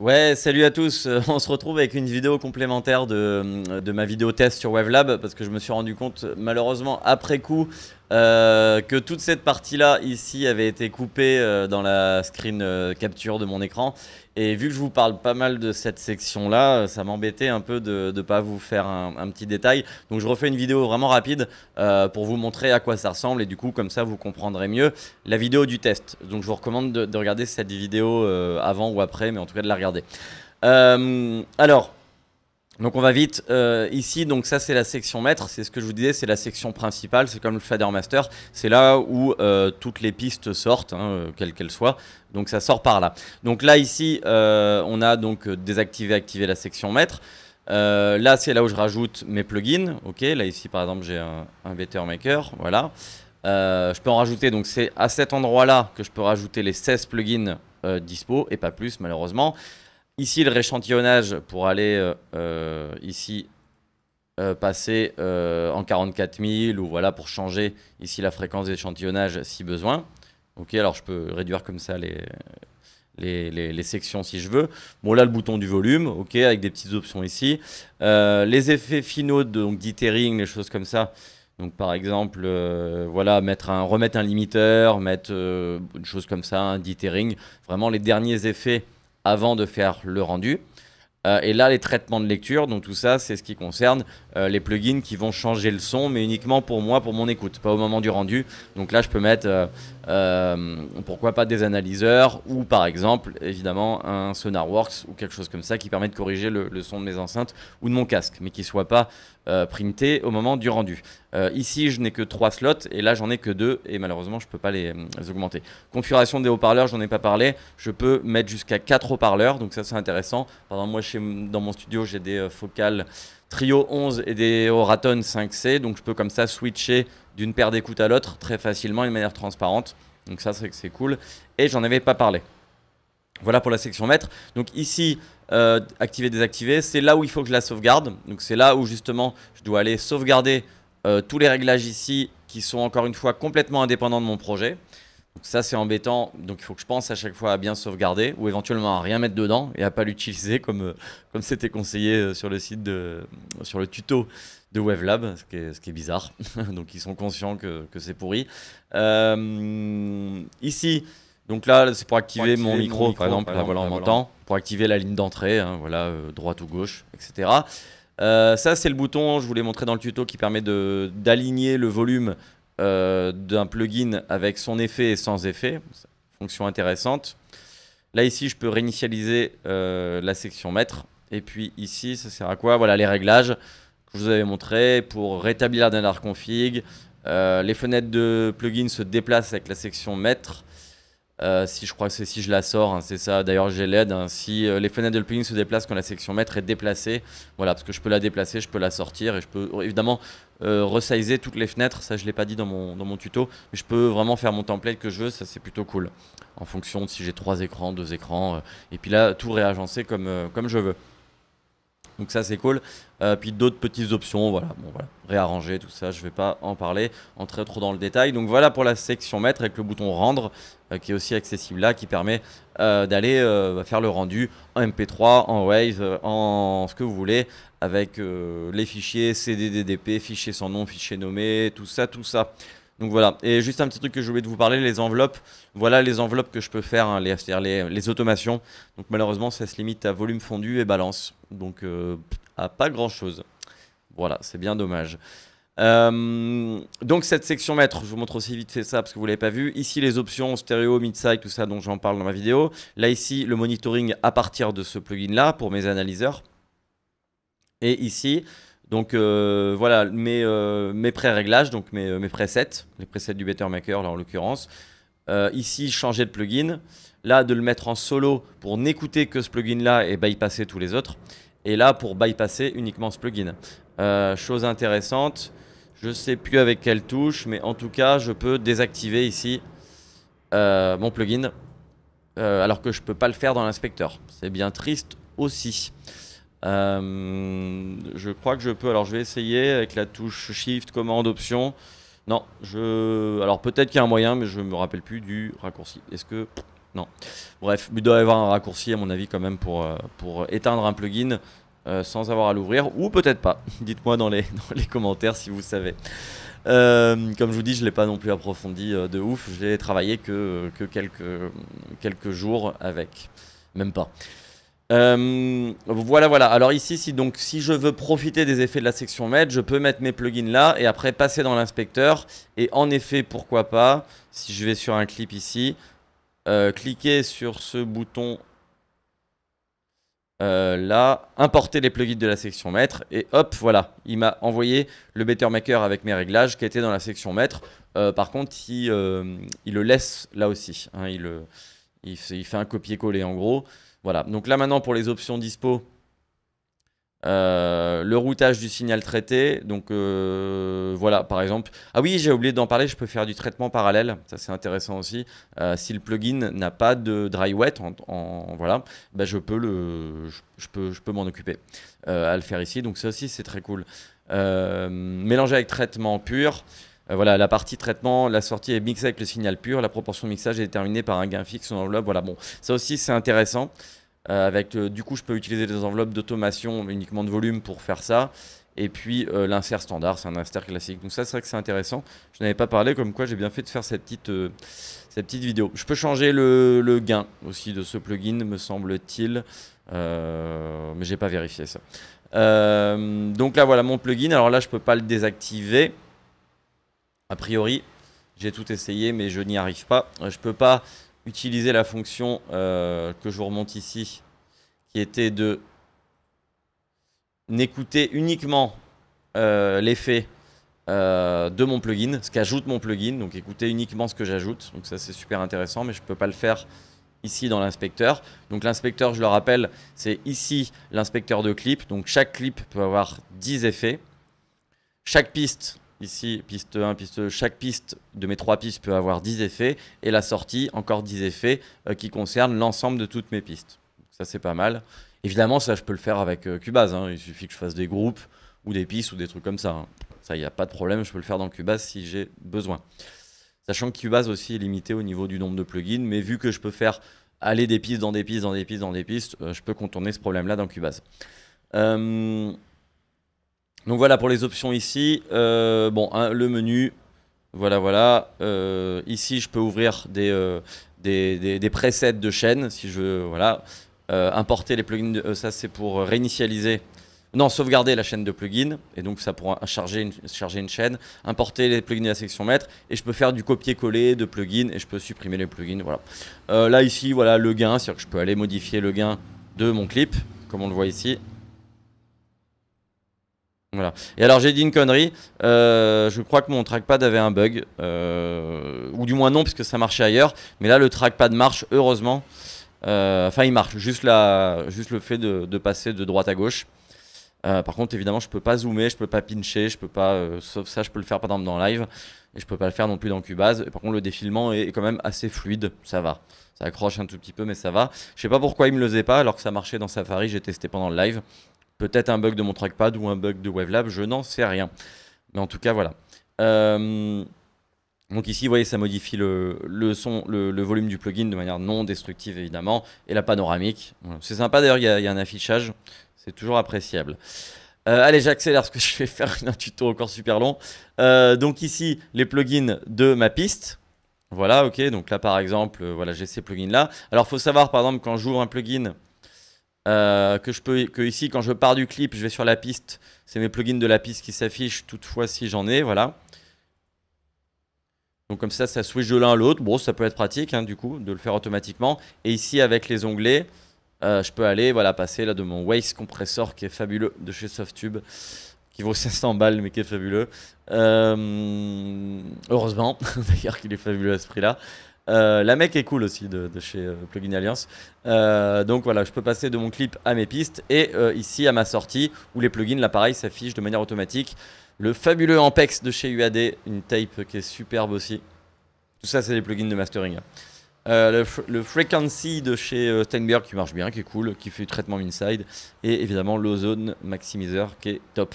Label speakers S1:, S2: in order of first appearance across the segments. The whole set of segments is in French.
S1: Ouais, salut à tous. Euh, on se retrouve avec une vidéo complémentaire de, euh, de, ma vidéo test sur Weblab parce que je me suis rendu compte, malheureusement, après coup, euh, que toute cette partie-là ici avait été coupée euh, dans la screen euh, capture de mon écran. Et vu que je vous parle pas mal de cette section-là, ça m'embêtait un peu de ne pas vous faire un, petit détail. Donc je refais une vidéo vraiment rapide pour vous montrer à quoi ça ressemble et du coup comme ça vous comprendrez mieux la vidéo du test. Donc je vous recommande de, de regarder cette vidéo avant ou après, mais en tout cas de la regarder. alors, donc on va vite euh, ici, donc ça c'est la section maître, c'est ce que je vous disais, c'est la section principale, c'est comme le Fader Master, c'est là où euh, toutes les pistes sortent, hein, euh, quelles qu'elles soient, donc ça sort par là. Donc là ici, on a donc désactivé, activé la section maître, là c'est là où je rajoute mes plugins, ok, là ici par exemple j'ai un, un Better Maker, voilà. je peux en rajouter, donc c'est à cet endroit là que je peux rajouter les 16 plugins dispo et pas plus malheureusement. Ici, le réchantillonnage pour aller euh, euh, ici euh, passer en 44 000 ou voilà pour changer ici la fréquence d'échantillonnage si besoin. Ok, alors je peux réduire comme ça les, les, sections si je veux. Bon, là, le bouton du volume, ok, avec des petites options ici. les effets finaux donc d'ithering, les choses comme ça. Donc, par exemple, voilà, mettre un, remettre un limiteur, mettre une chose comme ça, un dithering. Vraiment les derniers effets avant de faire le rendu. Euh, et là, les traitements de lecture, donc tout ça, c'est ce qui concerne euh, les plugins qui vont changer le son, mais uniquement pour moi, pour mon écoute, pas au moment du rendu. Donc là, je peux mettre, euh, pourquoi pas des analyseurs, ou par exemple, évidemment, un SonarWorks ou quelque chose comme ça qui permet de corriger le, le son de mes enceintes ou de mon casque, mais qui soit pas Imprimé euh, au moment du rendu. Euh, ici, je n'ai que 3 slots et là, j'en ai que 2 et malheureusement, je ne peux pas les, augmenter. Configuration des haut-parleurs, j'en ai pas parlé. Je peux mettre jusqu'à 4 haut-parleurs, donc ça, c'est intéressant. Par moi, chez, dans mon studio, j'ai des euh, focales Trio 11 et des Oraton 5C, donc je peux comme ça switcher d'une paire d'écoutes à l'autre très facilement et de manière transparente. Donc ça, c'est cool. Et j'en avais pas parlé. Voilà pour la section maître. Donc ici, euh, activer, désactiver, c'est là où il faut que je la sauvegarde. Donc c'est là où justement je dois aller sauvegarder euh, tous les réglages ici qui sont encore une fois complètement indépendants de mon projet. Donc ça c'est embêtant, donc il faut que je pense à chaque fois à bien sauvegarder ou éventuellement à rien mettre dedans et à pas l'utiliser comme euh, comme c'était conseillé sur le site de sur le tuto de Wavelab, ce qui est, ce qui est bizarre. donc ils sont conscients que, que c'est pourri. ici, donc là, c'est pour activer, mon, micro, par exemple, voilà, on m'entend. Pour activer la ligne d'entrée, hein, voilà, euh, droite ou gauche, etc. Euh, ça, c'est le bouton, je vous l'ai montré dans le tuto, qui permet d'aligner le volume euh, d'un plugin avec son effet et sans effet. Fonction intéressante. Là, ici, je peux réinitialiser la section maître. Et puis ici, ça sert à quoi Voilà les réglages que je vous avais montré pour rétablir la dernière config. les fenêtres de plugin se déplacent avec la section maître. Euh, si je crois que c'est si je la sors, hein, c'est ça. D'ailleurs, j'ai l'aide. Hein. Si euh, les fenêtres de plugin se déplacent quand la section maître est déplacée, voilà, parce que je peux la déplacer, je peux la sortir et je peux évidemment euh, toutes les fenêtres. Ça, je l'ai pas dit dans mon, dans tuto, mais je peux vraiment faire mon template que je veux. Ça, c'est plutôt cool en fonction de si j'ai trois écrans, deux écrans, euh, et puis là, tout réagencé comme, comme je veux. Donc ça c'est cool. Euh, puis d'autres petites options, voilà, réarranger tout ça, je ne vais pas en parler, entrer trop dans le détail. Donc voilà pour la section mettre avec le bouton rendre euh, qui est aussi accessible là, qui permet euh, d'aller faire le rendu en MP3, en Wave, en ce que vous voulez, avec les fichiers CDDDP, fichiers sans nom, fichiers nommés, tout ça, tout ça. Donc voilà, et juste un petit truc que je voulais vous parler, les enveloppes. Voilà les enveloppes que je peux faire, hein, les, c'est-à-dire les, automations. Donc malheureusement, ça se limite à volume fondu et balance. Donc euh, à pas grand-chose. Voilà, c'est bien dommage. Euh, donc cette section maître, je vous montre aussi vite fait ça parce que vous l'avez pas vu. Ici les options stéréo, mid-side, tout ça dont j'en parle dans ma vidéo. Là ici le monitoring à partir de ce plugin là pour mes analyseurs. Et ici donc euh, voilà, euh, mes, pré-réglages, donc mes, euh, mes, presets, les presets du Better Maker en l'occurrence. ici, changer de plugin. Là, de le mettre en solo pour n'écouter que ce plugin-là et bypasser tous les autres. Et là, pour bypasser uniquement ce plugin. chose intéressante, je ne sais plus avec quelle touche, mais en tout cas, je peux désactiver ici mon plugin. alors que je ne peux pas le faire dans l'inspecteur. C'est bien triste aussi. Euh, je crois que je peux. Alors je vais essayer avec la touche Shift, commande, option. Non, je. Alors peut-être qu'il y a un moyen, mais je me rappelle plus du raccourci. Est-ce que. Non. Bref, il doit y avoir un raccourci, à mon avis, quand même, pour, euh, pour éteindre un plugin euh, sans avoir à l'ouvrir, ou peut-être pas. Dites-moi dans les, dans les commentaires si vous savez. comme je vous dis, je ne l'ai pas non plus approfondi de ouf. Je l'ai travaillé que, que quelques, quelques jours avec. Même pas. Euh, voilà, voilà. Alors ici, si, donc, si je veux profiter des effets de la section maître je peux mettre mes plugins là et après passer dans l'inspecteur. Et en effet, pourquoi pas, si je vais sur un clip ici, euh, cliquer sur ce bouton euh, là, importer les plugins de la section maître et hop, voilà, il m'a envoyé le Better Maker avec mes réglages qui étaient dans la section maître. Euh, par contre, il, le laisse là aussi, hein. il, il, fait un copier-coller en gros. Voilà, donc là maintenant pour les options dispo, euh, le routage du signal traité, donc euh, voilà par exemple. Ah oui, j'ai oublié d'en parler, je peux faire du traitement parallèle, ça c'est intéressant aussi. Euh, si le plugin n'a pas de dry wet, en, voilà, ben, je peux, peux, je peux m'en occuper à le faire ici, donc ça aussi c'est très cool. mélanger avec traitement pur, euh, voilà, la partie traitement, la sortie est mixée avec le signal pur, la proportion de mixage est déterminée par un gain fixe en enveloppe. Voilà, bon, ça aussi c'est intéressant. Euh, avec, du coup, je peux utiliser des enveloppes d'automation uniquement de volume pour faire ça. Et puis euh, l'insert standard, c'est un insert classique. Donc ça, c'est vrai que c'est intéressant. Je n'avais pas parlé comme quoi j'ai bien fait de faire cette petite, cette petite vidéo. Je peux changer le, gain aussi de ce plugin, me semble-t-il. mais j'ai pas vérifié ça. donc là, voilà mon plugin. Alors là, je ne peux pas le désactiver. A priori, j'ai tout essayé, mais je n'y arrive pas. Euh, je ne peux pas utiliser la fonction euh, que je vous remonte ici, qui était de n'écouter uniquement euh, l'effet de mon plugin, ce qu'ajoute mon plugin, donc écouter uniquement ce que j'ajoute. Donc ça, c'est super intéressant, mais je ne peux pas le faire ici dans l'inspecteur. Donc l'inspecteur, je le rappelle, c'est ici l'inspecteur de clip. Donc chaque clip peut avoir 10 effets. Chaque piste ici, piste 1, piste chaque piste de mes trois pistes peut avoir 10 effets, et la sortie, encore 10 effets euh, qui concernent l'ensemble de toutes mes pistes. ça, c'est pas mal. Évidemment, ça, je peux le faire avec euh, Cubase. Hein. Il suffit que je fasse des groupes ou des pistes ou des trucs comme ça. Hein. Ça, il n'y a pas de problème, je peux le faire dans Cubase si j'ai besoin. Sachant que Cubase aussi est limité au niveau du nombre de plugins, mais vu que je peux faire aller des pistes dans des pistes, dans des pistes, dans des pistes, euh, je peux contourner ce problème-là dans Cubase. Euh, donc voilà pour les options ici. Euh, bon, hein, le menu. Voilà, voilà. Euh, ici, je peux ouvrir euh, des, presets de chaîne si je veux. Voilà. importer les plugins. De, ça, c'est pour réinitialiser. Non, sauvegarder la chaîne de plugins. Et donc, ça pourra charger une, chaîne. Importer les plugins de la section maître. Et je peux faire du copier-coller de plugins. Et je peux supprimer les plugins. Voilà. là, ici, voilà le gain. C'est-à-dire que je peux aller modifier le gain de mon clip, comme on le voit ici. Et alors j'ai dit une connerie. Euh, je crois que mon trackpad avait un bug, euh, ou du moins non puisque ça marchait ailleurs. Mais là le trackpad marche heureusement. Euh, enfin il marche. Juste la, juste le fait de, passer de droite à gauche. par contre évidemment je peux pas zoomer, je peux pas pincher, je peux pas. sauf ça je peux le faire par exemple dans live et je peux pas le faire non plus dans Cubase. par contre le défilement est, quand même assez fluide. Ça va. Ça accroche un tout petit peu mais ça va. Je sais pas pourquoi il me le faisait pas alors que ça marchait dans Safari. J'ai testé pendant le live. Peut-être un bug de mon trackpad ou un bug de Wavelab, je n'en sais rien. Mais en tout cas, voilà. Euh, donc ici, vous voyez, ça modifie le, son, le, volume du plugin de manière non destructive, évidemment, et la panoramique. C'est sympa, d'ailleurs, il y, a un affichage. C'est toujours appréciable. Euh, allez, j'accélère parce que je vais faire un tuto encore super long. Euh, donc ici, les plugins de ma piste. Voilà, ok. Donc là, par exemple, voilà, j'ai ces plugins-là. Alors, faut savoir, par exemple, quand j'ouvre un plugin euh, que je peux que ici quand je pars du clip je vais sur la piste c'est mes plugins de la piste qui s'affichent toutefois si j'en ai voilà donc comme ça ça switch de l'un à l'autre bon ça peut être pratique hein, du coup de le faire automatiquement et ici avec les onglets euh, je peux aller voilà passer là de mon Waste compressor qui est fabuleux de chez Softube qui vaut 500 balles mais qui est fabuleux euh, heureusement d'ailleurs qu'il est fabuleux à ce prix là euh, la mec est cool aussi de, chez euh, Plugin Alliance. Euh, donc voilà, je peux passer de mon clip à mes pistes et ici à ma sortie où les plugins, l'appareil s'affiche de manière automatique. Le fabuleux Ampex de chez UAD, une tape qui est superbe aussi. Tout ça, c'est des plugins de mastering. le, Frequency de chez Steinberg qui marche bien, qui est cool, qui fait du traitement inside. Et évidemment l'Ozone Maximizer qui est top.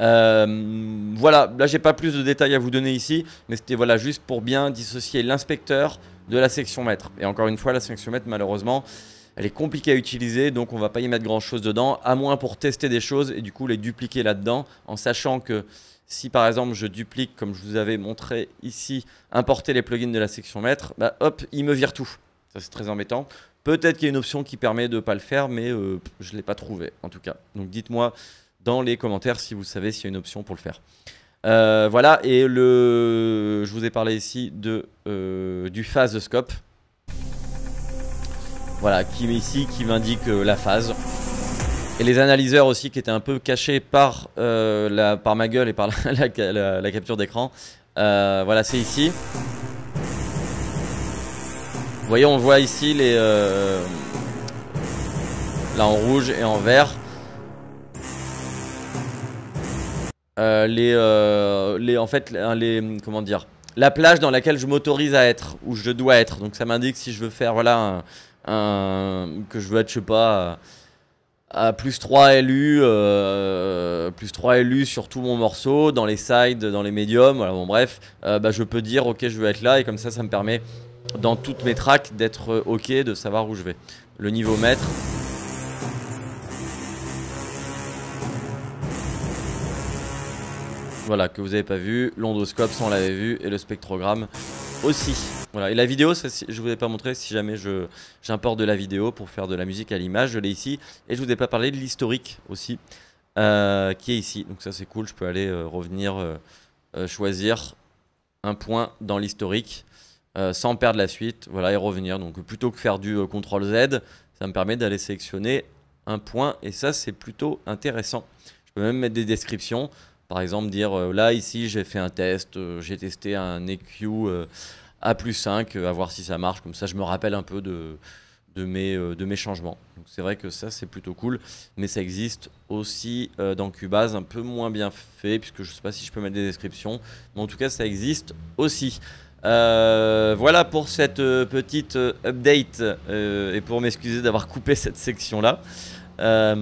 S1: Euh, voilà, là j'ai pas plus de détails à vous donner ici, mais c'était voilà juste pour bien dissocier l'inspecteur de la section maître Et encore une fois, la section maître malheureusement, elle est compliquée à utiliser, donc on va pas y mettre grand chose dedans, à moins pour tester des choses et du coup les dupliquer là-dedans, en sachant que si par exemple je duplique, comme je vous avais montré ici, importer les plugins de la section maître bah, hop, il me vire tout. Ça c'est très embêtant. Peut-être qu'il y a une option qui permet de pas le faire, mais euh, je ne l'ai pas trouvé en tout cas. Donc dites-moi dans les commentaires si vous savez s'il y a une option pour le faire. Euh, voilà, et le, je vous ai parlé ici de, euh, du phase scope. Voilà, qui ici qui m'indique euh, la phase. Et les analyseurs aussi qui étaient un peu cachés par, la, par ma gueule et par la, capture d'écran. voilà, c'est ici. Vous voyez, on voit ici les... là en rouge et en vert. Euh, les, euh, les, en fait, hein, les, comment dire, la plage dans laquelle je m'autorise à être, où je dois être. Donc ça m'indique si je veux faire, voilà, un, que je veux être, je sais pas, à, plus 3 LU, euh, plus 3 LU sur tout mon morceau, dans les sides, dans les médiums, voilà, bon bref, bah, je peux dire, ok, je veux être là, et comme ça, ça me permet, dans toutes mes tracks, d'être ok, de savoir où je vais. Le niveau maître Voilà, que vous n'avez pas vu. L'ondoscope, ça on l'avait vu. Et le spectrogramme aussi. Voilà, et la vidéo, je je vous ai pas montré si jamais j'importe de la vidéo pour faire de la musique à l'image, je l'ai ici. Et je vous ai pas parlé de l'historique aussi, euh, qui est ici. Donc ça c'est cool, je peux aller euh, revenir, euh, choisir un point dans l'historique sans perdre la suite, voilà, et revenir. Donc plutôt que faire du CTRL Z, ça me permet d'aller sélectionner un point, et ça c'est plutôt intéressant. Je peux même mettre des descriptions. Par exemple, dire euh, là, ici, j'ai fait un test, euh, j'ai testé un EQ à euh, plus 5, à voir si ça marche. Comme ça, je me rappelle un peu de, de, mes, de mes changements. C'est vrai que ça, c'est plutôt cool. Mais ça existe aussi dans Cubase, un peu moins bien fait, puisque je ne sais pas si je peux mettre des descriptions. Mais en tout cas, ça existe aussi. voilà pour cette petite update et pour m'excuser d'avoir coupé cette section là. Euh,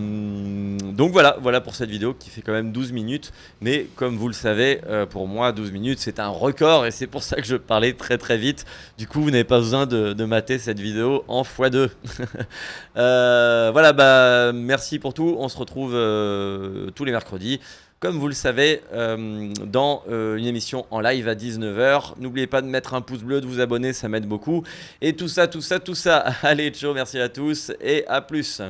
S1: donc voilà, voilà pour cette vidéo qui fait quand même 12 minutes. Mais comme vous le savez, euh, pour moi, 12 minutes, c'est un record et c'est pour ça que je parlais très très vite. Du coup, vous n'avez pas besoin de, mater cette vidéo en x2. Euh, voilà, bah merci pour tout. On se retrouve tous les mercredis. Comme vous le savez, dans une émission en live à 19h, n'oubliez pas de mettre un pouce bleu, de vous abonner, ça m'aide beaucoup. Et tout ça, tout ça, tout ça. Allez, ciao, merci à tous et à plus.